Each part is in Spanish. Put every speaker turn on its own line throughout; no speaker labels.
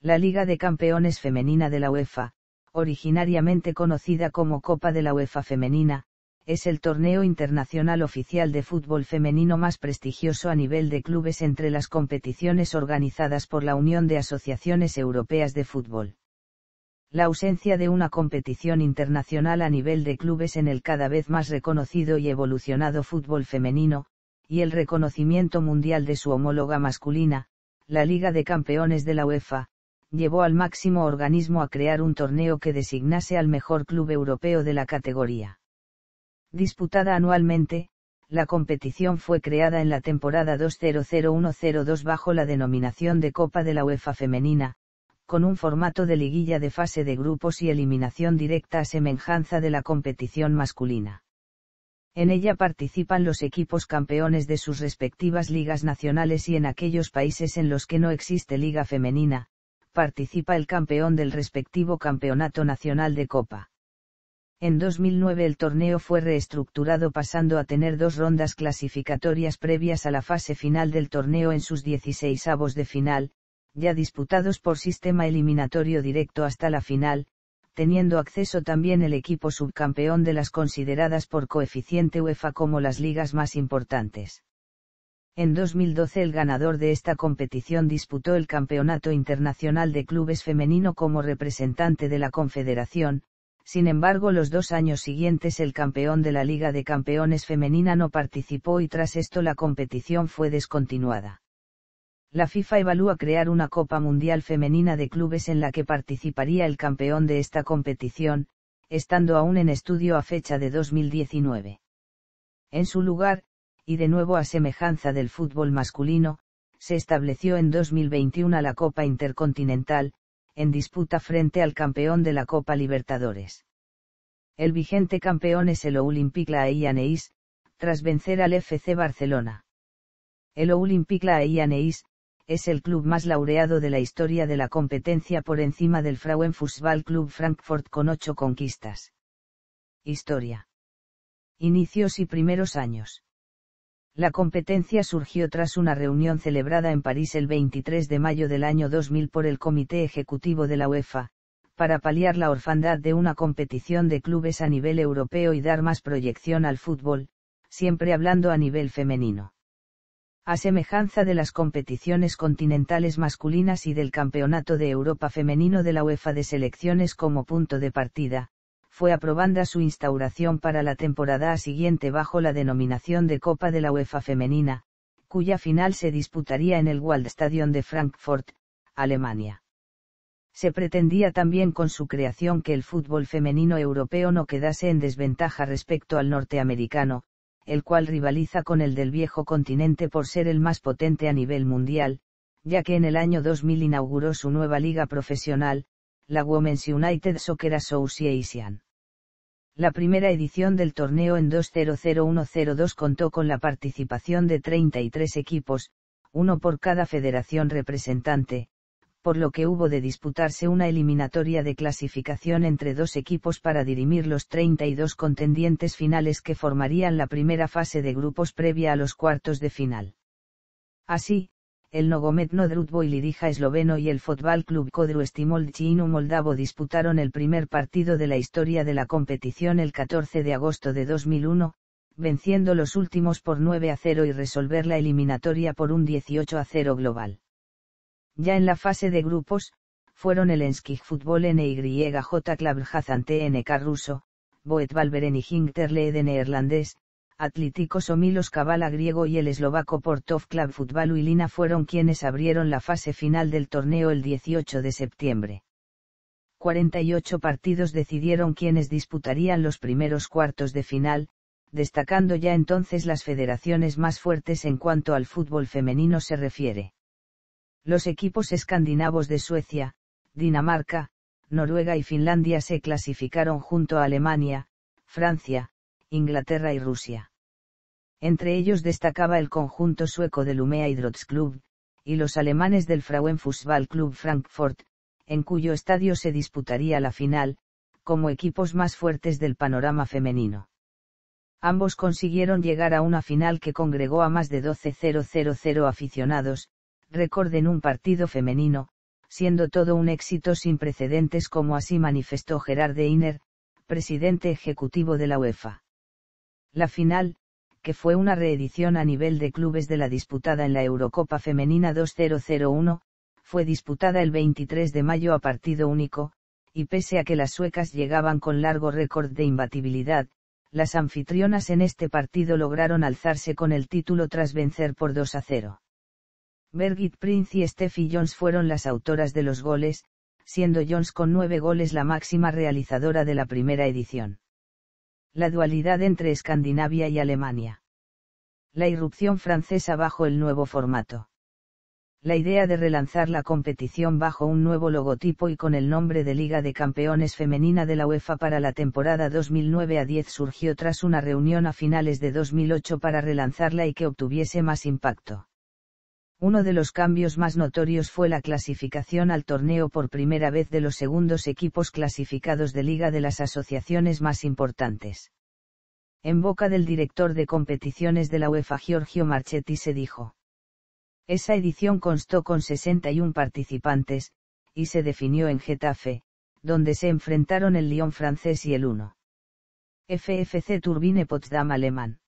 la Liga de Campeones Femenina de la UEFA, originariamente conocida como Copa de la UEFA Femenina, es el torneo internacional oficial de fútbol femenino más prestigioso a nivel de clubes entre las competiciones organizadas por la Unión de Asociaciones Europeas de Fútbol. La ausencia de una competición internacional a nivel de clubes en el cada vez más reconocido y evolucionado fútbol femenino, y el reconocimiento mundial de su homóloga masculina, la Liga de Campeones de la UEFA, llevó al máximo organismo a crear un torneo que designase al mejor club europeo de la categoría. Disputada anualmente, la competición fue creada en la temporada 2001-02 bajo la denominación de Copa de la UEFA Femenina, con un formato de liguilla de fase de grupos y eliminación directa a semejanza de la competición masculina. En ella participan los equipos campeones de sus respectivas ligas nacionales y en aquellos países en los que no existe liga femenina, participa el campeón del respectivo campeonato nacional de Copa. En 2009 el torneo fue reestructurado pasando a tener dos rondas clasificatorias previas a la fase final del torneo en sus 16 avos de final, ya disputados por sistema eliminatorio directo hasta la final, teniendo acceso también el equipo subcampeón de las consideradas por coeficiente UEFA como las ligas más importantes. En 2012 el ganador de esta competición disputó el Campeonato Internacional de Clubes Femenino como representante de la Confederación, sin embargo los dos años siguientes el campeón de la Liga de Campeones Femenina no participó y tras esto la competición fue descontinuada. La FIFA evalúa crear una Copa Mundial Femenina de Clubes en la que participaría el campeón de esta competición, estando aún en estudio a fecha de 2019. En su lugar, y de nuevo a semejanza del fútbol masculino, se estableció en 2021 la Copa Intercontinental, en disputa frente al campeón de la Copa Libertadores. El vigente campeón es el Olympique La tras vencer al FC Barcelona. El Olympique La es el club más laureado de la historia de la competencia por encima del Frauenfußball Club Frankfurt con ocho conquistas. Historia. Inicios y primeros años. La competencia surgió tras una reunión celebrada en París el 23 de mayo del año 2000 por el Comité Ejecutivo de la UEFA, para paliar la orfandad de una competición de clubes a nivel europeo y dar más proyección al fútbol, siempre hablando a nivel femenino. A semejanza de las competiciones continentales masculinas y del Campeonato de Europa Femenino de la UEFA de selecciones como punto de partida, fue aprobada su instauración para la temporada siguiente bajo la denominación de Copa de la UEFA Femenina, cuya final se disputaría en el Waldstadion de Frankfurt, Alemania. Se pretendía también con su creación que el fútbol femenino europeo no quedase en desventaja respecto al norteamericano, el cual rivaliza con el del viejo continente por ser el más potente a nivel mundial, ya que en el año 2000 inauguró su nueva liga profesional, la Women's United Soccer Association. La primera edición del torneo en 200102 contó con la participación de 33 equipos, uno por cada federación representante, por lo que hubo de disputarse una eliminatoria de clasificación entre dos equipos para dirimir los 32 contendientes finales que formarían la primera fase de grupos previa a los cuartos de final. Así, el nogomet y Lidija esloveno y el Fotbal Club Kodru Chino moldavo disputaron el primer partido de la historia de la competición el 14 de agosto de 2001, venciendo los últimos por 9 a 0 y resolver la eliminatoria por un 18 a 0 global. Ya en la fase de grupos, fueron el Enskij Fútbol NYJ Club Hazan TNK ruso, Boet Valveren y neerlandés, Atlético Milos Cabala griego y el eslovaco Portov Club Fútbol y Lina fueron quienes abrieron la fase final del torneo el 18 de septiembre. 48 partidos decidieron quienes disputarían los primeros cuartos de final, destacando ya entonces las federaciones más fuertes en cuanto al fútbol femenino se refiere. Los equipos escandinavos de Suecia, Dinamarca, Noruega y Finlandia se clasificaron junto a Alemania, Francia, Inglaterra y Rusia. Entre ellos destacaba el conjunto sueco del Umea Idrottsklub, y los alemanes del Frauenfußballklub Frankfurt, en cuyo estadio se disputaría la final, como equipos más fuertes del panorama femenino. Ambos consiguieron llegar a una final que congregó a más de 12.000 aficionados, récord en un partido femenino, siendo todo un éxito sin precedentes como así manifestó Gerard Deiner, presidente ejecutivo de la UEFA. La final, que fue una reedición a nivel de clubes de la disputada en la Eurocopa Femenina 2001, fue disputada el 23 de mayo a partido único, y pese a que las suecas llegaban con largo récord de imbatibilidad, las anfitrionas en este partido lograron alzarse con el título tras vencer por 2 a 0. Birgit Prince y Steffi Jones fueron las autoras de los goles, siendo Jones con nueve goles la máxima realizadora de la primera edición la dualidad entre Escandinavia y Alemania. La irrupción francesa bajo el nuevo formato. La idea de relanzar la competición bajo un nuevo logotipo y con el nombre de Liga de Campeones Femenina de la UEFA para la temporada 2009 10 surgió tras una reunión a finales de 2008 para relanzarla y que obtuviese más impacto. Uno de los cambios más notorios fue la clasificación al torneo por primera vez de los segundos equipos clasificados de liga de las asociaciones más importantes. En boca del director de competiciones de la UEFA Giorgio Marchetti se dijo. Esa edición constó con 61 participantes, y se definió en Getafe, donde se enfrentaron el Lyon francés y el 1. FFC Turbine Potsdam alemán.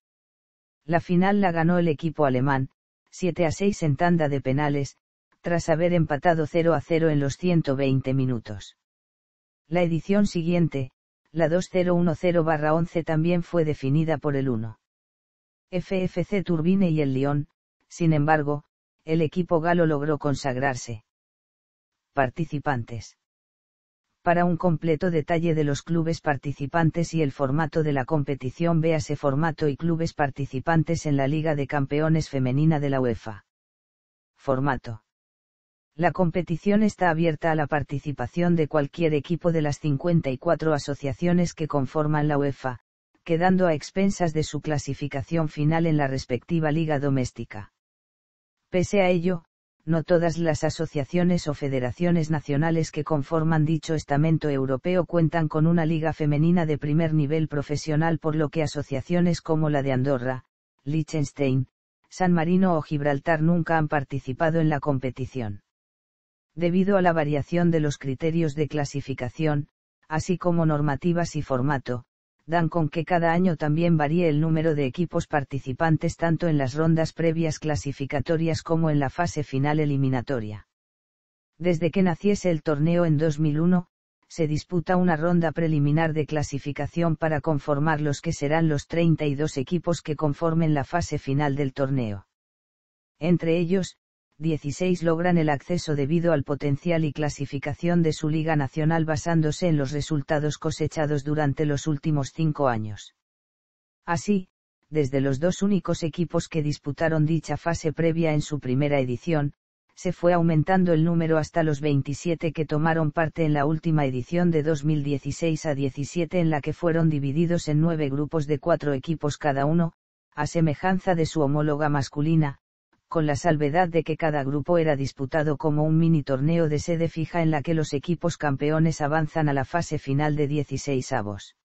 La final la ganó el equipo alemán, 7 a 6 en tanda de penales, tras haber empatado 0 a 0 en los 120 minutos. La edición siguiente, la 2010-11 también fue definida por el 1. FFC Turbine y el Lyon, sin embargo, el equipo galo logró consagrarse. Participantes. Para un completo detalle de los clubes participantes y el formato de la competición véase formato y clubes participantes en la Liga de Campeones Femenina de la UEFA. Formato. La competición está abierta a la participación de cualquier equipo de las 54 asociaciones que conforman la UEFA, quedando a expensas de su clasificación final en la respectiva liga doméstica. Pese a ello, no todas las asociaciones o federaciones nacionales que conforman dicho estamento europeo cuentan con una liga femenina de primer nivel profesional por lo que asociaciones como la de Andorra, Liechtenstein, San Marino o Gibraltar nunca han participado en la competición. Debido a la variación de los criterios de clasificación, así como normativas y formato, dan con que cada año también varíe el número de equipos participantes tanto en las rondas previas clasificatorias como en la fase final eliminatoria. Desde que naciese el torneo en 2001, se disputa una ronda preliminar de clasificación para conformar los que serán los 32 equipos que conformen la fase final del torneo. Entre ellos, 16 logran el acceso debido al potencial y clasificación de su liga nacional basándose en los resultados cosechados durante los últimos cinco años. Así, desde los dos únicos equipos que disputaron dicha fase previa en su primera edición, se fue aumentando el número hasta los 27 que tomaron parte en la última edición de 2016 a 17 en la que fueron divididos en nueve grupos de cuatro equipos cada uno, a semejanza de su homóloga masculina, con la salvedad de que cada grupo era disputado como un mini torneo de sede fija en la que los equipos campeones avanzan a la fase final de 16 avos.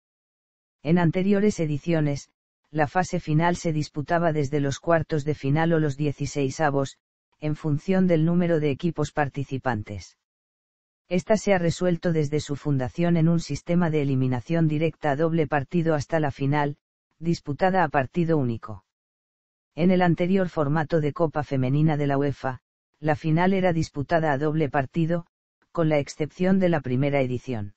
En anteriores ediciones, la fase final se disputaba desde los cuartos de final o los 16 avos, en función del número de equipos participantes. Esta se ha resuelto desde su fundación en un sistema de eliminación directa a doble partido hasta la final, disputada a partido único. En el anterior formato de Copa Femenina de la UEFA, la final era disputada a doble partido, con la excepción de la primera edición.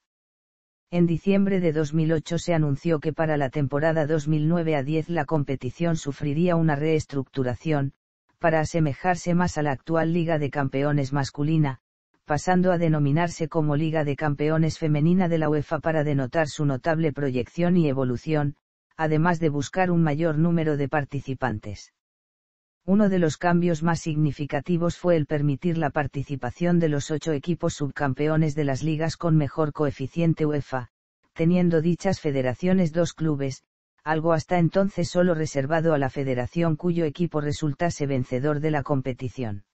En diciembre de 2008 se anunció que para la temporada 2009 a 10 la competición sufriría una reestructuración, para asemejarse más a la actual Liga de Campeones masculina, pasando a denominarse como Liga de Campeones femenina de la UEFA para denotar su notable proyección y evolución, además de buscar un mayor número de participantes. Uno de los cambios más significativos fue el permitir la participación de los ocho equipos subcampeones de las ligas con mejor coeficiente UEFA, teniendo dichas federaciones dos clubes, algo hasta entonces solo reservado a la federación cuyo equipo resultase vencedor de la competición.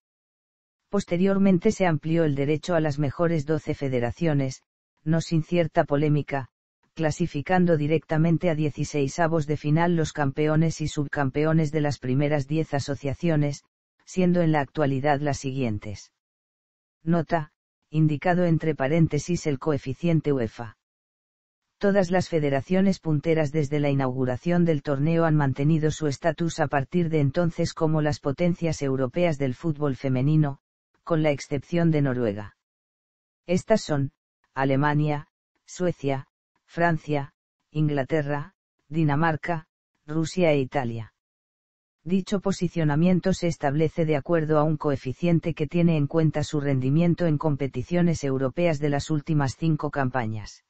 Posteriormente se amplió el derecho a las mejores doce federaciones, no sin cierta polémica, clasificando directamente a 16 avos de final los campeones y subcampeones de las primeras 10 asociaciones, siendo en la actualidad las siguientes. Nota, indicado entre paréntesis el coeficiente UEFA. Todas las federaciones punteras desde la inauguración del torneo han mantenido su estatus a partir de entonces como las potencias europeas del fútbol femenino, con la excepción de Noruega. Estas son, Alemania, Suecia, Francia, Inglaterra, Dinamarca, Rusia e Italia. Dicho posicionamiento se establece de acuerdo a un coeficiente que tiene en cuenta su rendimiento en competiciones europeas de las últimas cinco campañas.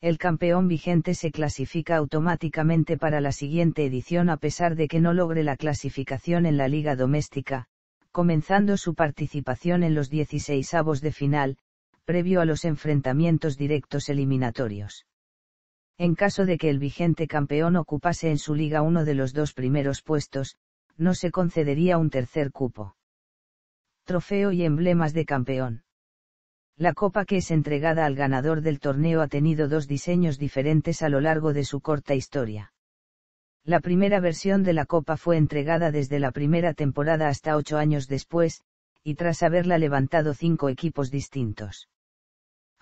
El campeón vigente se clasifica automáticamente para la siguiente edición a pesar de que no logre la clasificación en la liga doméstica, comenzando su participación en los 16avos de final, previo a los enfrentamientos directos eliminatorios en caso de que el vigente campeón ocupase en su liga uno de los dos primeros puestos, no se concedería un tercer cupo. Trofeo y emblemas de campeón. La copa que es entregada al ganador del torneo ha tenido dos diseños diferentes a lo largo de su corta historia. La primera versión de la copa fue entregada desde la primera temporada hasta ocho años después, y tras haberla levantado cinco equipos distintos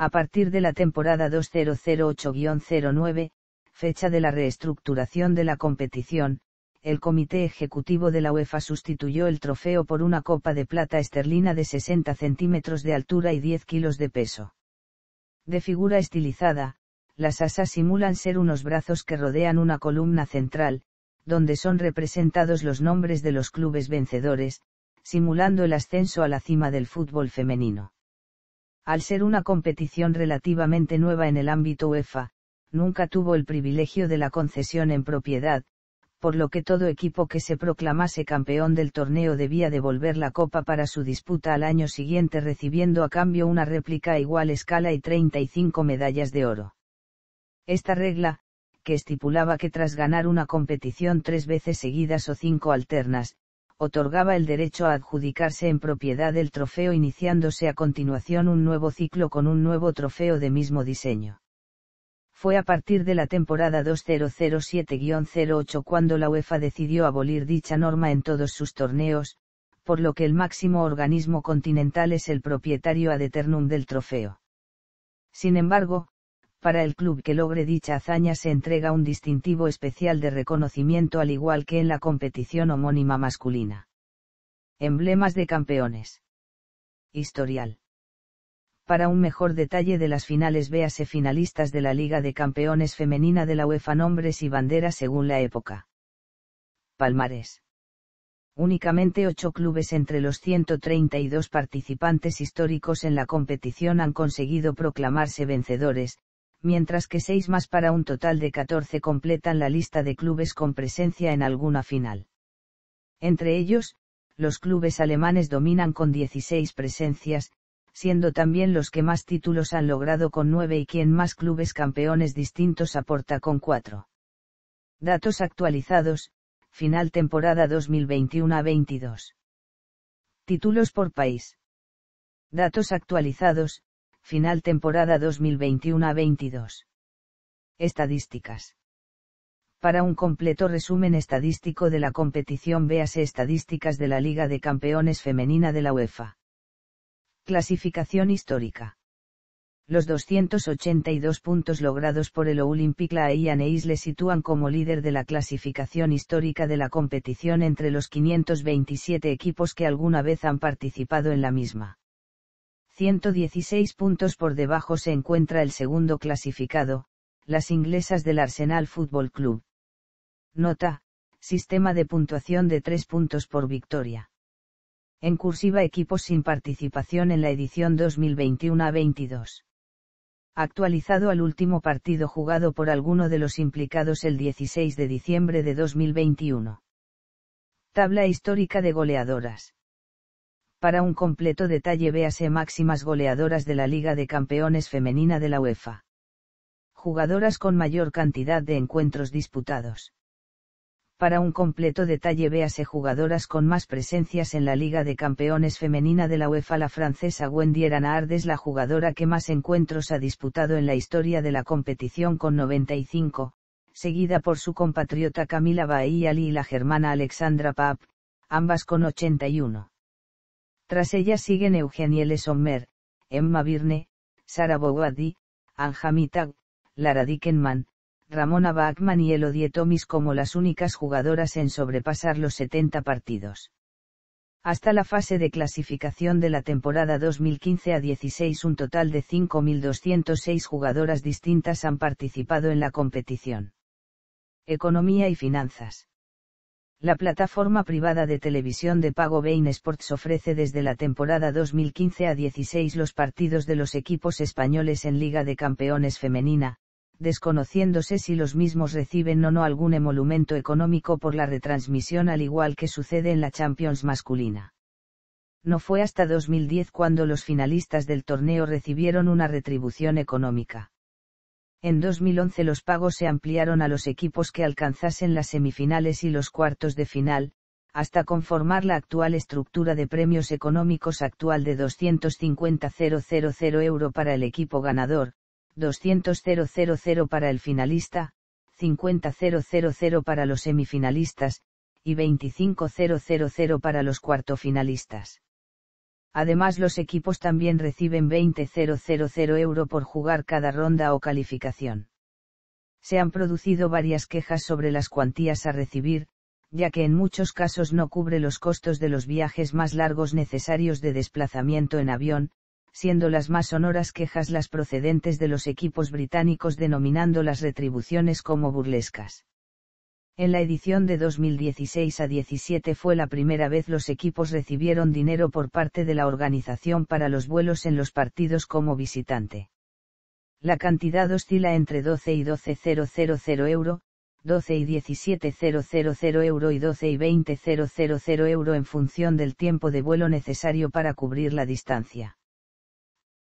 a partir de la temporada 2008-09, fecha de la reestructuración de la competición, el Comité Ejecutivo de la UEFA sustituyó el trofeo por una copa de plata esterlina de 60 centímetros de altura y 10 kilos de peso. De figura estilizada, las asas simulan ser unos brazos que rodean una columna central, donde son representados los nombres de los clubes vencedores, simulando el ascenso a la cima del fútbol femenino al ser una competición relativamente nueva en el ámbito UEFA, nunca tuvo el privilegio de la concesión en propiedad, por lo que todo equipo que se proclamase campeón del torneo debía devolver la copa para su disputa al año siguiente recibiendo a cambio una réplica a igual escala y 35 medallas de oro. Esta regla, que estipulaba que tras ganar una competición tres veces seguidas o cinco alternas, otorgaba el derecho a adjudicarse en propiedad el trofeo iniciándose a continuación un nuevo ciclo con un nuevo trofeo de mismo diseño. Fue a partir de la temporada 2007-08 cuando la UEFA decidió abolir dicha norma en todos sus torneos, por lo que el máximo organismo continental es el propietario ad eternum del trofeo. Sin embargo, para el club que logre dicha hazaña se entrega un distintivo especial de reconocimiento al igual que en la competición homónima masculina. Emblemas de campeones. Historial. Para un mejor detalle de las finales véase finalistas de la Liga de Campeones Femenina de la UEFA nombres y banderas según la época. Palmares Únicamente ocho clubes entre los 132 participantes históricos en la competición han conseguido proclamarse vencedores, mientras que seis más para un total de 14 completan la lista de clubes con presencia en alguna final. Entre ellos, los clubes alemanes dominan con 16 presencias, siendo también los que más títulos han logrado con 9 y quien más clubes campeones distintos aporta con 4. Datos actualizados, final temporada 2021-22. Títulos por país. Datos actualizados, Final temporada 2021 22. Estadísticas. Para un completo resumen estadístico de la competición véase estadísticas de la Liga de Campeones Femenina de la UEFA. Clasificación histórica los 282 puntos logrados por el Olympique La le e sitúan como líder de la clasificación histórica de la competición entre los 527 equipos que alguna vez han participado en la misma. 116 puntos por debajo se encuentra el segundo clasificado, las inglesas del Arsenal Fútbol Club. Nota, sistema de puntuación de 3 puntos por victoria. En cursiva equipos sin participación en la edición 2021 22. Actualizado al último partido jugado por alguno de los implicados el 16 de diciembre de 2021. Tabla histórica de goleadoras. Para un completo detalle véase máximas goleadoras de la Liga de Campeones Femenina de la UEFA. Jugadoras con mayor cantidad de encuentros disputados. Para un completo detalle véase jugadoras con más presencias en la Liga de Campeones Femenina de la UEFA. La francesa Wendy Eranaard es la jugadora que más encuentros ha disputado en la historia de la competición con 95, seguida por su compatriota Camila Bahiali y la germana Alexandra Papp, ambas con 81. Tras ellas siguen Eugenie Lesommer, Emma Birne, Sara Bogadi, Anjamitag, Lara Dickenman, Ramona Bachmann y Elodie Tomis como las únicas jugadoras en sobrepasar los 70 partidos. Hasta la fase de clasificación de la temporada 2015 a 16 un total de 5.206 jugadoras distintas han participado en la competición. Economía y finanzas. La plataforma privada de televisión de pago Bein Sports ofrece desde la temporada 2015 a 16 los partidos de los equipos españoles en Liga de Campeones Femenina, desconociéndose si los mismos reciben o no algún emolumento económico por la retransmisión al igual que sucede en la Champions masculina. No fue hasta 2010 cuando los finalistas del torneo recibieron una retribución económica. En 2011 los pagos se ampliaron a los equipos que alcanzasen las semifinales y los cuartos de final, hasta conformar la actual estructura de premios económicos actual de 250.000 euro para el equipo ganador, 200.000 para el finalista, 50.000 para los semifinalistas, y 25.000 para los cuartofinalistas. Además los equipos también reciben 20.000 euro por jugar cada ronda o calificación. Se han producido varias quejas sobre las cuantías a recibir, ya que en muchos casos no cubre los costos de los viajes más largos necesarios de desplazamiento en avión, siendo las más sonoras quejas las procedentes de los equipos británicos denominando las retribuciones como burlescas. En la edición de 2016 a 17 fue la primera vez los equipos recibieron dinero por parte de la organización para los vuelos en los partidos como visitante. La cantidad oscila entre 12 y 12.000 euro, 12 y 17.000 euro y 12 y 20.000 euro en función del tiempo de vuelo necesario para cubrir la distancia.